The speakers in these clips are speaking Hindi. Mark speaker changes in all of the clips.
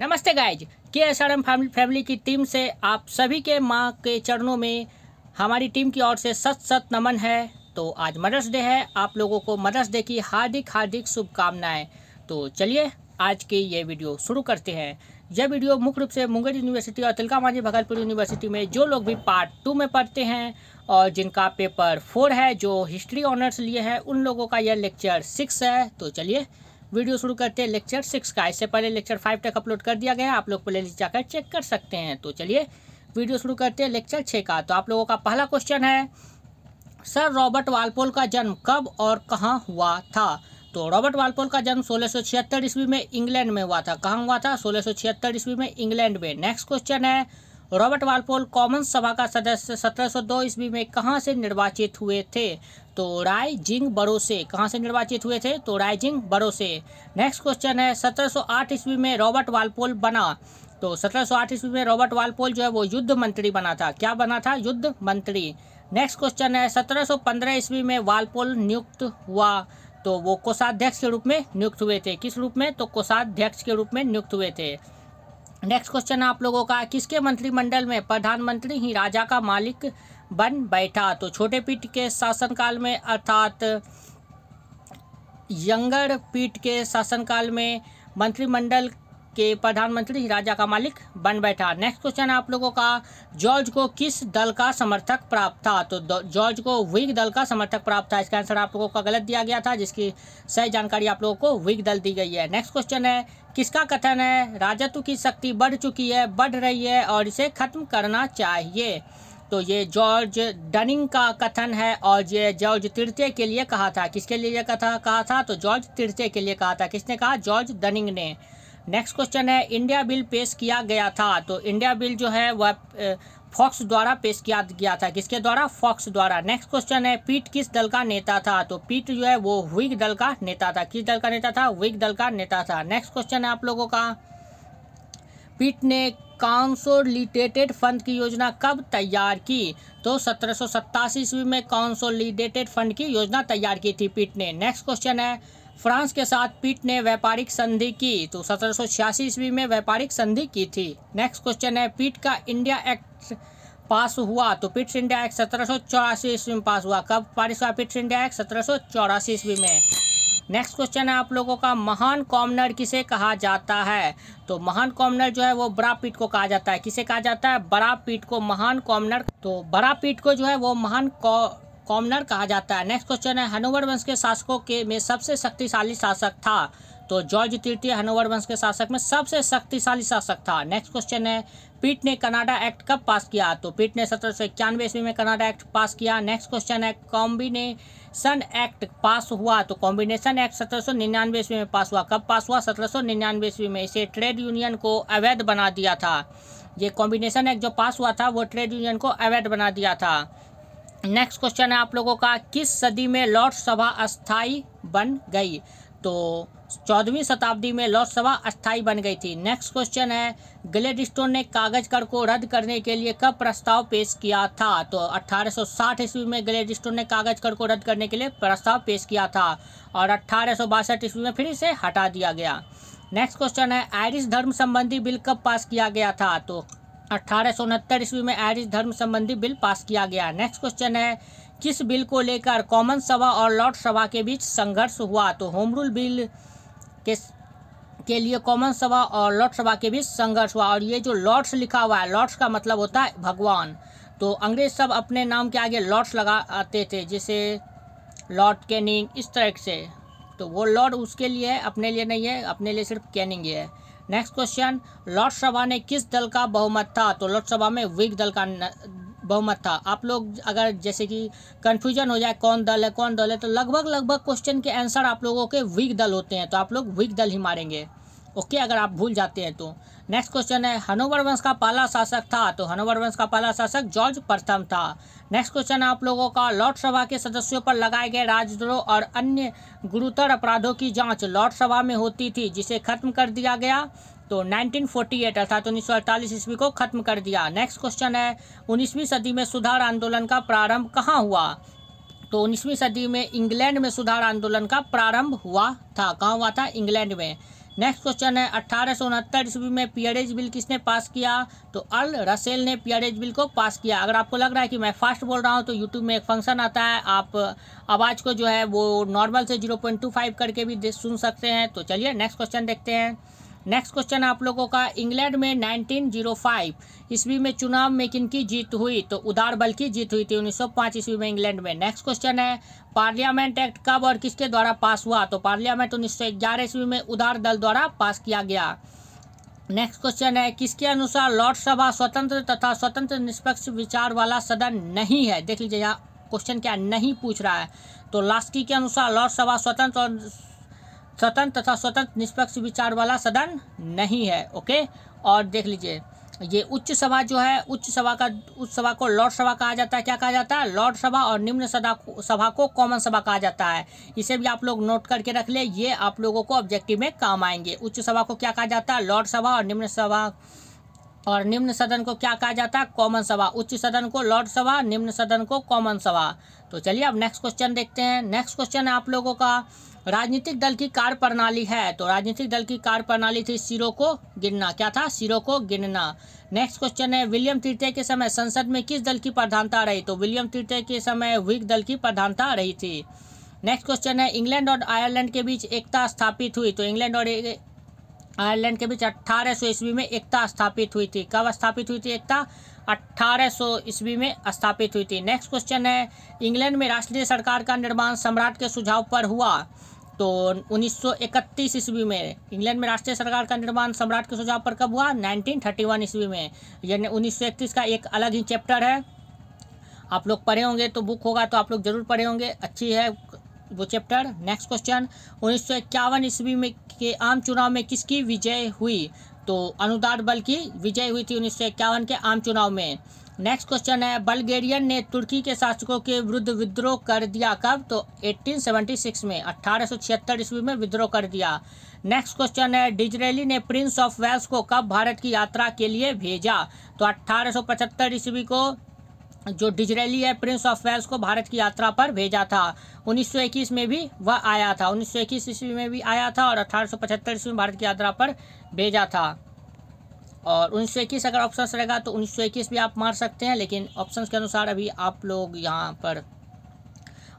Speaker 1: नमस्ते guys K S R M family की टीम से आप सभी के माँ के चरणों में हमारी टीम की ओर से सत सत नमन है तो आज मदर्स डे है आप लोगों को मदर्स डे की हार्दिक हार्दिक शुभकामनाएं तो चलिए आज की ये वीडियो शुरू करते हैं यह वीडियो मुख्य रूप से मुंगेर यूनिवर्सिटी और तिलका मांझी भगलपुर यूनिवर्सिटी में जो लोग भी पार्ट टू में पढ़ते हैं और जिनका पेपर फोर है जो हिस्ट्री ऑनर्स लिए हैं उन लोगों का यह लेक्चर सिक्स है तो चलिए वीडियो शुरू करते हैं लेक्चर सिक्स का इससे पहले लेक्चर फाइव तक अपलोड कर दिया गया आप लोग प्ले लिस्ट जाकर चेक कर सकते हैं तो चलिए वीडियो शुरू करते हैं लेक्चर छः का तो आप लोगों का पहला क्वेश्चन है सर रॉबर्ट वालपोल का जन्म कब और कहाँ हुआ था तो रॉबर्ट वालपोल का जन्म सोलह सौ छिहत्तर ईस्वी में इंग्लैंड में हुआ था कहाँ हुआ था सोलह सौ छिहत्तर ईस्वी में इंग्लैंड में नेक्स्ट क्वेश्चन है रॉबर्ट वालपोल कॉमन सभा का सदस्य 1702 ईस्वी में कहाँ से निर्वाचित हुए थे तो राय जिंग बड़ो से कहाँ से निर्वाचित हुए थे तो राय जिंग बड़ो से नेक्स्ट क्वेश्चन है 1708 ईस्वी में रॉबर्ट वालपोल बना तो 1708 ईस्वी में रॉबर्ट वालपोल जो है वो युद्ध मंत्री बना था क्या बना था युद्ध मंत्री नेक्स्ट क्वेश्चन है 1715 ईस्वी में वालपोल नियुक्त हुआ तो वो कोषाध्यक्ष के रूप में नियुक्त हुए थे किस रूप में तो कोषाध्यक्ष के रूप में नियुक्त हुए थे नेक्स्ट क्वेश्चन आप लोगों का किसके मंत्रिमंडल में प्रधानमंत्री ही राजा का मालिक बन बैठा तो छोटे पीठ के शासनकाल में अर्थात यंगर पीठ के शासनकाल में मंत्रिमंडल के प्रधानमंत्री ही राजा का मालिक बन बैठा नेक्स्ट क्वेश्चन आप लोगों का जॉर्ज को किस दल का समर्थक प्राप्त था तो जॉर्ज को विग दल का समर्थक प्राप्त था इसका आंसर आप लोगों का गलत दिया गया था जिसकी सही जानकारी आप लोगों को विग दल दी गई है नेक्स्ट क्वेश्चन है किसका कथन है राजत्व की शक्ति बढ़ चुकी है बढ़ रही है और इसे खत्म करना चाहिए तो ये जॉर्ज डनिंग का कथन है और ये जॉर्ज तृतीय के लिए कहा था किसके लिए कथा कहा था तो जॉर्ज तृतीय के लिए कहा था किसने कहा जॉर्ज डनिंग ने नेक्स्ट क्वेश्चन है इंडिया बिल पेश किया गया था तो इंडिया बिल जो है वह फॉक्स द्वारा पेश किया गया था किसके द्वारा फॉक्स द्वारा नेक्स्ट क्वेश्चन है पीट किस दल का नेता था तो पीट जो है वो विग दल का नेता था किस दल का नेता था विग दल का नेता था नेक्स्ट क्वेश्चन है आप लोगों का पीट ने कॉन्सोलिडेटेड फंड की योजना कब तैयार की तो सत्रह सौ ईस्वी में कॉन्सोलिडेटेड फंड की योजना तैयार की थी पीट ने नेक्स्ट क्वेश्चन है फ्रांस के साथ पीट ने व्यापारिक संधि की तो सत्रह ईस्वी में व्यापारिक संधि की थी नेक्स्ट क्वेश्चन है पीट का इंडिया एक्ट पास हुआ तो पिट्स इंडिया एक्ट सत्रह ईस्वी में पास हुआ कब पारिश हुआ पिट्स इंडिया एक्ट सत्रह ईस्वी में नेक्स्ट क्वेश्चन है आप लोगों का महान कॉमनर किसे कहा जाता है तो महान कॉमनर जो है वो बड़ा पीट को कहा जाता है किसे कहा जाता है बड़ा पीट को महान कॉमनर तो बड़ा पीट को जो है वो महान कॉमनर कहा जाता है नेक्स्ट क्वेश्चन है हनुवर वंश के शासकों के में सबसे शक्तिशाली शासक था तो जॉर्ज तृतीय हनुवर वंश के शासक में सबसे शक्तिशाली शासक था नेक्स्ट क्वेश्चन है पीठ ने कनाडा एक्ट कब पास किया तो पीठ ने सत्रह सौ इक्यानवे ईस्वी में कनाडा एक्ट पास किया नेक्स्ट क्वेश्चन है कॉम्बिनेशन एक्ट पास हुआ तो कॉम्बिनेशन एक्ट सत्रह सौ निन्यानवे ईस्वी में पास हुआ कब पास हुआ सत्रह सौ निन्यानवे ईस्वी में इसे ट्रेड यूनियन को अवैध बना दिया था ये कॉम्बिनेशन एक्ट जो पास हुआ था वो ट्रेड यूनियन को अवैध बना दिया था नेक्स्ट क्वेश्चन है आप लोगों का किस सदी में सभा अस्थाई बन गई तो चौदहवीं शताब्दी में सभा अस्थाई बन गई थी नेक्स्ट क्वेश्चन है ग्लेडस्टोन ने कागज कर को रद्द करने के लिए कब प्रस्ताव पेश किया था तो 1860 ईस्वी में ग्लेडस्टोन ने कागज कर को रद्द करने के लिए प्रस्ताव पेश किया था और अट्ठारह ईस्वी में फिर इसे हटा दिया गया नेक्स्ट क्वेश्चन है आयरिश धर्म संबंधी बिल कब पास किया गया था तो अट्ठारह ईस्वी में आयरिश धर्म संबंधी बिल पास किया गया नेक्स्ट क्वेश्चन है किस बिल को लेकर कॉमन सभा और लॉर्ड सभा के बीच संघर्ष हुआ तो होम रूल बिल के के लिए कॉमन सभा और लॉर्ड सभा के बीच संघर्ष हुआ और ये जो लॉर्ड्स लिखा हुआ है लॉर्ड्स का मतलब होता है भगवान तो अंग्रेज सब अपने नाम के आगे लॉर्ड्स लगाते थे जैसे लॉर्ड कैनिंग इस तरह से तो वो लॉर्ड उसके लिए है अपने लिए नहीं है अपने लिए सिर्फ कैनिंग है नेक्स्ट क्वेश्चन लोकसभा ने किस दल का बहुमत था तो लोकसभा में विग दल का बहुमत था आप लोग अगर जैसे कि कन्फ्यूजन हो जाए कौन दल है कौन दल है तो लगभग लगभग क्वेश्चन के आंसर आप लोगों के वीक दल होते हैं तो आप लोग वीक दल ही मारेंगे ओके अगर आप भूल जाते हैं तो नेक्स्ट क्वेश्चन है हनोवर वंश का पहला शासक था तो हनोवर वंश का पहला शासक जॉर्ज प्रथम था नेक्स्ट क्वेश्चन आप लोगों का लॉर्ड सभा के सदस्यों पर लगाए गए राजद्रोह और अन्य गुरुतर अपराधों की जांच लॉर्ड सभा में होती थी जिसे खत्म कर दिया गया तो 1948 अर्थात उन्नीस सौ अड़तालीस ईस्वी को खत्म कर दिया नेक्स्ट क्वेश्चन है उन्नीसवीं सदी में सुधार आंदोलन का प्रारंभ कहाँ हुआ तो उन्नीसवीं सदी में इंग्लैंड में सुधार आंदोलन का प्रारंभ हुआ था कहाँ हुआ था इंग्लैंड में नेक्स्ट क्वेश्चन है अट्ठारह ईस्वी में एज बिल किसने पास किया तो अर्ल रसेल ने पियरेज बिल को पास किया अगर आपको लग रहा है कि मैं फास्ट बोल रहा हूँ तो यूट्यूब में एक फंक्शन आता है आप आवाज़ को जो है वो नॉर्मल से जीरो पॉइंट टू फाइव करके भी सुन सकते हैं तो चलिए नेक्स्ट क्वेश्चन देखते हैं नेक्स्ट क्वेश्चन आप लोगों का इंग्लैंड में 1905 ईस्वी में चुनाव में किनकी जीत हुई तो उदार बल की जीत हुई थी 1905 ईस्वी में इंग्लैंड में नेक्स्ट क्वेश्चन है पार्लियामेंट एक्ट कब और किसके द्वारा पास हुआ तो पार्लियामेंट ग्यारह ईस्वी में उदार दल द्वारा पास किया गया नेक्स्ट क्वेश्चन है किसके अनुसार लॉर्ड सभा स्वतंत्र तथा स्वतंत्र निष्पक्ष विचार वाला सदन नहीं है देख लीजिए यहाँ क्वेश्चन क्या नहीं पूछ रहा है तो लास्की के अनुसार लॉर्ड सभा स्वतंत्र और स्वतंत्र तथा स्वतंत्र निष्पक्ष विचार वाला सदन नहीं है ओके और देख लीजिए ये उच्च सभा जो है उच्च सभा का उच्च सभा को लॉर्ड सभा कहा जाता है क्या कहा जाता है लॉर्ड सभा और निम्न सदा सभा को कॉमन सभा कहा जाता है इसे भी आप लोग नोट करके रख ले ये आप लोगों को ऑब्जेक्टिव में काम आएंगे उच्च सभा को क्या कहा जाता है लॉर्ड सभा और निम्न सभा और निम्न सदन को क्या कहा जाता है कॉमन सभा उच्च सदन को लॉर्ड सभा निम्न सदन को कॉमन सभा तो चलिए अब नेक्स्ट क्वेश्चन देखते हैं नेक्स्ट क्वेश्चन है आप लोगों का राजनीतिक दल की कार्य प्रणाली है तो राजनीतिक दल की कार्य प्रणाली थी सिरों को गिनना क्या था सिरों को गिनना नेक्स्ट क्वेश्चन है विलियम तृतीय के समय संसद में किस दल की प्रधानता रही तो विलियम तृतीय के समय विक दल की प्रधानता रही थी नेक्स्ट क्वेश्चन है इंग्लैंड और आयरलैंड के बीच एकता स्थापित हुई तो इंग्लैंड और आयरलैंड के बीच अट्ठारह सौ ईस्वी में एकता स्थापित हुई थी कब स्थापित हुई थी एकता अट्ठारह सौ ईस्वी में स्थापित हुई थी नेक्स्ट क्वेश्चन है इंग्लैंड में राष्ट्रीय सरकार का निर्माण सम्राट के सुझाव पर हुआ तो 1931 ईस्वी में इंग्लैंड में राष्ट्रीय सरकार का निर्माण सम्राट के सुझाव पर कब हुआ 1931 ईस्वी में यानी उन्नीस का एक अलग ही चैप्टर है आप लोग पढ़े होंगे तो बुक होगा तो आप लोग जरूर पढ़े होंगे अच्छी है वो चैप्टर नेक्स्ट क्वेश्चन उन्नीस ईस्वी में के आम चुनाव में किसकी विजय हुई तो अनुदार बल की विजय हुई थी उन्नीस के आम चुनाव में नेक्स्ट क्वेश्चन है बल्गेरियन ने तुर्की के शासकों के विरुद्ध विद्रोह कर दिया कब तो 1876 में 1876 ईस्वी में विद्रोह कर दिया नेक्स्ट क्वेश्चन है डिजरेली ने प्रिंस ऑफ वेल्स को कब भारत की यात्रा के लिए भेजा तो 1875 ईस्वी को जो डिजरेली है प्रिंस ऑफ वेल्स को भारत की यात्रा पर भेजा था 1921 में भी वह आया था 1921 ईस्वी में भी आया था और 1875 ईस्वी में भारत की यात्रा पर भेजा था और उन्नीस सौ इक्कीस अगर ऑप्शन रहेगा तो उन्नीस सौ इक्कीस भी आप मार सकते हैं लेकिन ऑप्शन के अनुसार अभी आप लोग यहाँ पर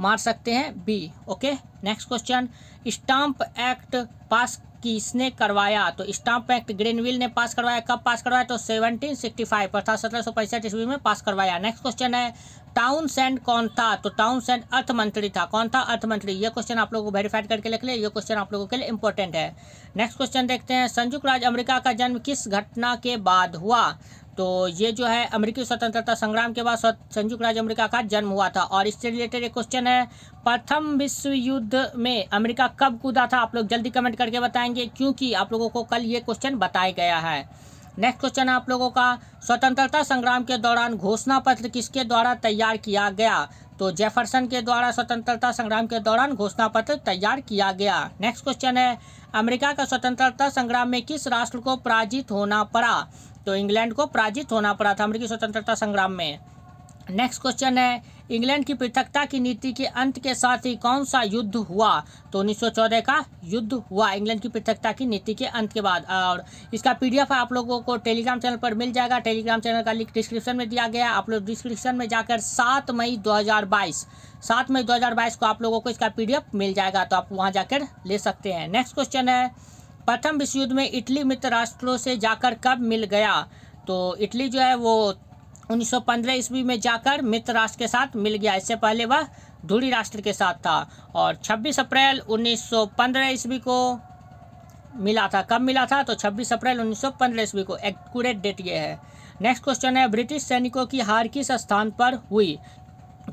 Speaker 1: मार सकते हैं B okay next question stamp act pass किसने करवाया तो स्टाम्प एक्ट ग्रीनविल ने पास करवाया कब पास करवाया तो 1765 अर्थात सत्रह सौ पैंसठ ईस्वी में पास करवाया नेक्स्ट क्वेश्चन है टाउन सेंड कौन था तो टाउन टाउनसेंड अर्थमंत्री था कौन था अर्थमंत्री ये क्वेश्चन आप लोगों को वेरीफाइड करके लिख लिया ये क्वेश्चन आप लोगों के लिए इंपॉर्टेंट है नेक्स्ट क्वेश्चन देखते हैं संयुक्त राज्य अमेरिका का जन्म किस घटना के बाद हुआ तो ये जो है अमेरिकी स्वतंत्रता संग्राम के बाद संयुक्त राज्य अमेरिका का जन्म हुआ था और इससे रिलेटेड एक क्वेश्चन है प्रथम विश्व युद्ध में अमेरिका कब कूदा था आप लोग जल्दी कमेंट करके बताएंगे क्योंकि आप लोगों को कल ये क्वेश्चन बताया गया है नेक्स्ट क्वेश्चन है आप लोगों का स्वतंत्रता संग्राम के दौरान घोषणा पत्र किसके द्वारा तैयार किया गया तो जेफरसन के द्वारा स्वतंत्रता संग्राम के दौरान घोषणा पत्र तैयार किया गया नेक्स्ट क्वेश्चन है अमेरिका का स्वतंत्रता संग्राम में किस राष्ट्र को पराजित होना पड़ा तो इंग्लैंड को पराजित होना पड़ा था अमरीकी स्वतंत्रता संग्राम में नेक्स्ट क्वेश्चन है इंग्लैंड की पृथकता की नीति के अंत के साथ ही कौन सा युद्ध हुआ तो 1914 का युद्ध हुआ इंग्लैंड की पृथकता की नीति के अंत के बाद और इसका पीडीएफ आप लोगों को टेलीग्राम चैनल पर मिल जाएगा टेलीग्राम चैनल का लिंक डिस्क्रिप्शन में दिया गया आप लोग डिस्क्रिप्शन में जाकर सात मई 2022 सात मई दो को आप लोगों को इसका पी मिल जाएगा तो आप वहाँ जाकर ले सकते हैं नेक्स्ट क्वेश्चन है प्रथम विश्व युद्ध में इटली मित्र राष्ट्रों से जाकर कब मिल गया तो इटली जो है वो 1915 ईस्वी में जाकर मित्र राष्ट्र के साथ मिल गया इससे पहले वह धूरी राष्ट्र के साथ था और 26 अप्रैल 1915 ईस्वी को मिला था कब मिला था तो 26 अप्रैल 1915 ईस्वी को एक्यूरेट डेट ये है नेक्स्ट क्वेश्चन है ब्रिटिश सैनिकों की हार किस स्थान पर हुई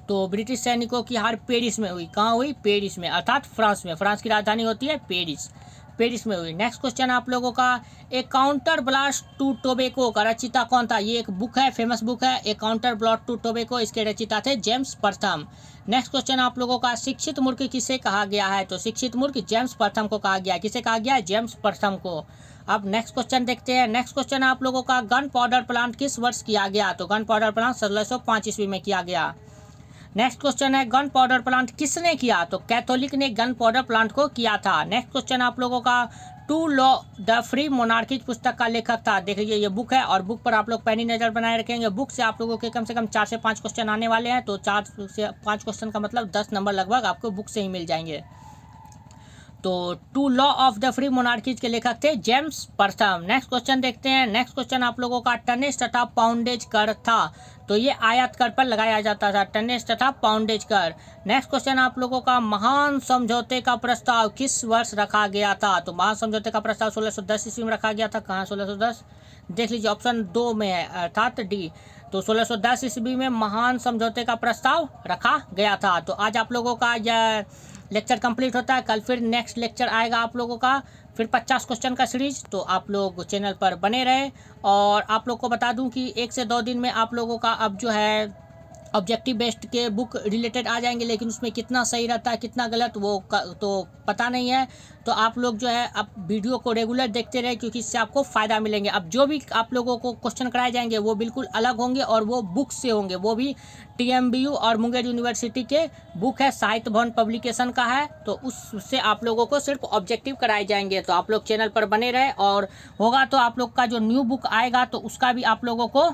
Speaker 1: तो ब्रिटिश सैनिकों की हार पेरिस में हुई कहाँ हुई पेरिस में अर्थात फ्रांस में फ्रांस की राजधानी होती है पेरिस पेरिस में हुई नेक्स्ट क्वेश्चन आप लोगों का a counter blast to tobacco का रचिता कौन था ये एक बुक है फेमस बुक है a counter blast to tobacco इसके रचिता थे जेम्स प्रथम नेक्स्ट क्वेश्चन आप लोगों का शिक्षित मूर्ख किसे कहा गया है तो शिक्षित मूर्ख जेम्स प्रथम को कहा गया किसे कहा गया जेम्स प्रथम को अब नेक्स्ट क्वेश्चन देखते हैं नेक्स्ट क्वेश्चन आप लोगों का गन पाउडर प्लांट किस वर्ष किया गया तो गन पाउडर प्लांट सोलह सौ ईस्वी में किया गया नेक्स्ट क्वेश्चन है गन पाउडर प्लांट किसने किया तो कैथोलिक ने गन पाउडर प्लांट को किया था नेक्स्ट क्वेश्चन आप लोगों का to law the free monarchies पुस्तक का लेखक था देख लीजिए ये बुक है और बुक पर आप लोग पहली नज़र बनाए रखेंगे बुक से आप लोगों के कम से कम चार से पाँच क्वेश्चन आने वाले हैं तो चार से पाँच क्वेश्चन का मतलब दस नंबर लगभग आपको बुक से ही मिल जाएंगे तो to law of the free monarchies के लेखक थे जेम्स परसम नेक्स्ट क्वेश्चन देखते हैं नेक्स्ट क्वेश्चन आप लोगों का टनिस तथा पाउंडेज कर था तो ये आयात कर पर लगाया जाता था टनिस तथा पाउंडेज कर नेक्स्ट क्वेश्चन आप लोगों का महान समझौते का प्रस्ताव किस वर्ष रखा गया था तो महान समझौते का प्रस्ताव सोलह दस ईस्वी में रखा गया था कहाँ सोलह दस देख लीजिए ऑप्शन दो में है अर्थात डी तो सोलह दस ईस्वी में महान समझौते का प्रस्ताव रखा गया था तो आज आप लोगों का यह लेक्चर कंप्लीट होता है कल फिर नेक्स्ट लेक्चर आएगा आप लोगों का फिर 50 क्वेश्चन का सीरीज तो आप लोग चैनल पर बने रहे और आप लोग को बता दूं कि एक से दो दिन में आप लोगों का अब जो है ऑब्जेक्टिव बेस्ड के बुक रिलेटेड आ जाएंगे लेकिन उसमें कितना सही रहता है कितना गलत वो तो पता नहीं है तो आप लोग जो है आप वीडियो को रेगुलर देखते रहे क्योंकि इससे आपको फ़ायदा मिलेंगे अब जो भी आप लोगों को क्वेश्चन कराए जाएंगे वो बिल्कुल अलग होंगे और वो बुक से होंगे वो भी टी और मुंगेर यूनिवर्सिटी के बुक है साहित्य भवन पब्लिकेशन का है तो उससे आप लोगों को सिर्फ ऑब्जेक्टिव कराए जाएंगे तो आप लोग चैनल पर बने रहे और होगा तो आप लोग का जो न्यू बुक आएगा तो उसका भी आप लोगों को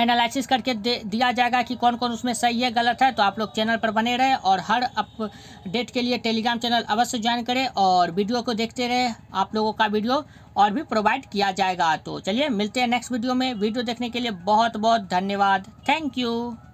Speaker 1: एनालिसिस करके दे दिया जाएगा कि कौन कौन उसमें सही है गलत है तो आप लोग चैनल पर बने रहें और हर अपडेट के लिए टेलीग्राम चैनल अवश्य ज्वाइन करें और वीडियो को देखते रहें आप लोगों का वीडियो और भी प्रोवाइड किया जाएगा तो चलिए मिलते हैं नेक्स्ट वीडियो में वीडियो देखने के लिए बहुत बहुत धन्यवाद थैंक यू